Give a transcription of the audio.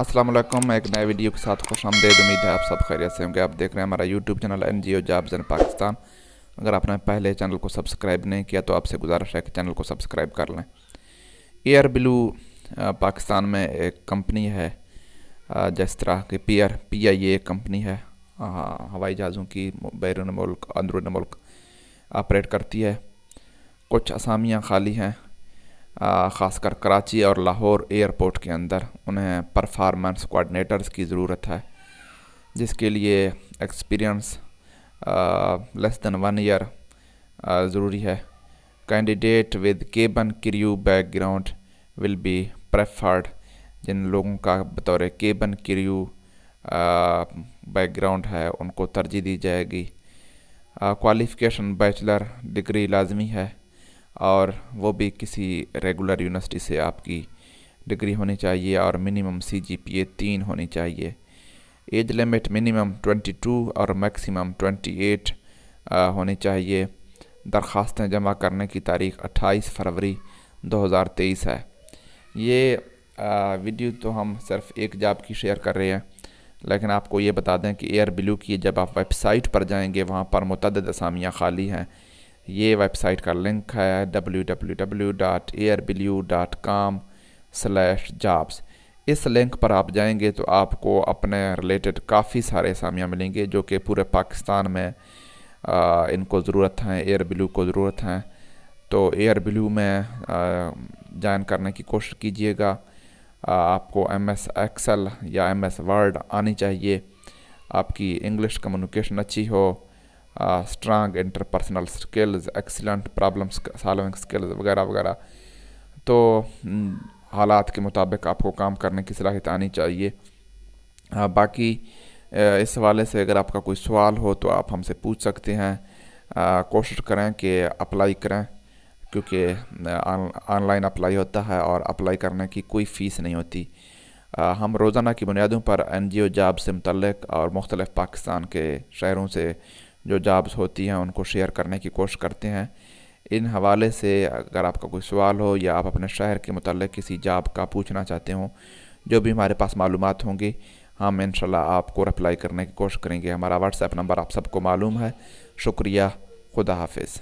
अस्सलाम वालेकुम एक नए वीडियो के साथ खुश आमदेद उम्मीद है आप सब खैरियत से होंगे आप देख रहे हैं हमारा YouTube channel N G O jobs in Pakistan अगर आपने पहले चैनल को सब्सक्राइब नहीं किया तो आपसे गुजारिश है कि चैनल को सब्सक्राइब कर लें एयर ब्लू पाकिस्तान में एक कंपनी है जिस तरह की P R P I A company है हवाई जहाज़ों की बैरून मुल्क अंदरून मुल्क ऑपरेट करती है कुछ असामियाँ खाली हैं ख़ासकर कराची और लाहौर एयरपोर्ट के अंदर उन्हें परफार्मेंस कोऑर्डिनेटर्स की ज़रूरत है जिसके लिए experience less than one year ज़रूरी है candidate with cabin crew background will be preferred जिन लोगों का बतौर केबन क्रियू बैकग्राउंड है उनको तरजीह दी जाएगी क्वालिफ़िकेशन बैचलर डिग्री लाजमी है और वो भी किसी रेगुलर यूनिवर्सिटी से आपकी डिग्री होनी चाहिए और minimum C G P A तीन होनी चाहिए age limit minimum twenty two और मैक्सिमम ट्वेंटी एट होनी चाहिए दरख्वास्तें जमा करने की तारीख अट्ठाईस फरवरी दो हज़ार तेईस है ये आ, वीडियो तो हम सिर्फ एक जॉब की शेयर कर रहे हैं लेकिन आपको ये बता दें कि एयर ब्लू की जब आप वेबसाइट पर जाएंगे वहाँ पर मतदद असामियाँ खाली हैं ये वेबसाइट का लिंक है W W W dot air dot com इस लिंक पर आप जाएंगे तो आपको अपने रिलेटेड काफ़ी सारे सामियाँ मिलेंगे जो कि पूरे पाकिस्तान में आ, इनको ज़रूरत है एयर ब्लू को ज़रूरत है तो एयर ब्लू में ज्वाइन करने की कोशिश कीजिएगा आपको एम एस एक्सल या एम एस वर्ड आनी चाहिए आपकी इंग्लिश कम्युनिकेशन अच्छी हो strong interpersonal skills excellent problem solving skills वगैरह वगैरह तो हालात के मुताबिक आपको काम करने की सलाहियत आनी चाहिए आ, बाकी आ, इस हवाले से अगर आपका कोई सवाल हो तो आप हमसे पूछ सकते हैं कोशिश करें कि अप्लाई करें क्योंकि ऑनलाइन अप्लाई होता है और अप्लाई करने की कोई फ़ीस नहीं होती आ, हम रोज़ाना की बुनियादों पर एन जी ओ जॉब से मुतलक और मुख्तलिफ़ पाकिस्तान के शहरों से जो जॉब्स होती हैं उनको शेयर करने की कोशिश करते हैं इन हवाले से अगर आपका कोई सवाल हो या आप अपने शहर के मतलब किसी जॉब का पूछना चाहते हों जो भी हमारे पास मालूम होंगी हम इन आपको रिप्लाई करने की कोशिश करेंगे हमारा व्हाट्सएप नंबर आप सबको मालूम है शुक्रिया खुदा हाफिज़